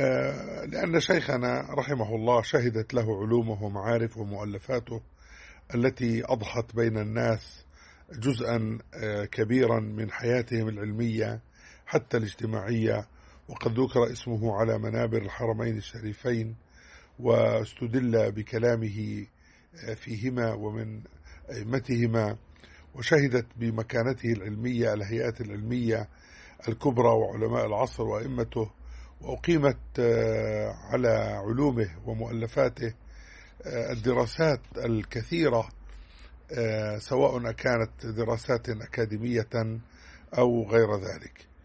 آه، لأن شيخنا رحمه الله شهدت له علومه ومعارفه ومؤلفاته التي أضحت بين الناس جزءا آه، كبيرا من حياتهم العلمية حتى الاجتماعية وقد ذكر اسمه على منابر الحرمين الشريفين واستدل بكلامه آه، فيهما ومن أئمتهما وشهدت بمكانته العلمية الهيئات العلمية الكبرى وعلماء العصر وأئمته وأقيمت آه، على علومه ومؤلفاته آه، الدراسات الكثيرة آه، سواء كانت دراسات أكاديمية أو غير ذلك